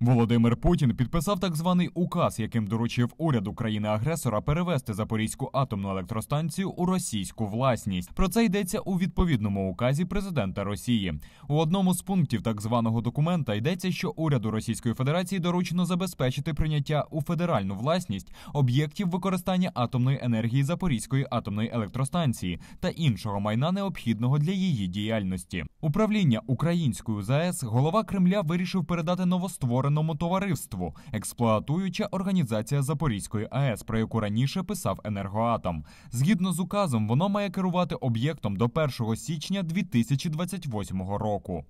Володимир Путін підписав так званий указ, яким доручив уряду країни-агресора перевести Запорізьку атомну електростанцію у російську власність. Про це йдеться у відповідному указі президента Росії. У одному з пунктів так званого документа йдеться, що уряду Російської Федерації доручено забезпечити прийняття у федеральну власність об'єктів використання атомної енергії Запорізької атомної електростанції та іншого майна необхідного для її діяльності. Управління українською заес голова Кремля вирішив передати новостворену акціонерному товариству, експлуатуюча організація Запорізької АЕС, про яку раніше писав енергоатом. Згідно з указом, воно має керувати об'єктом до 1 січня 2028 року.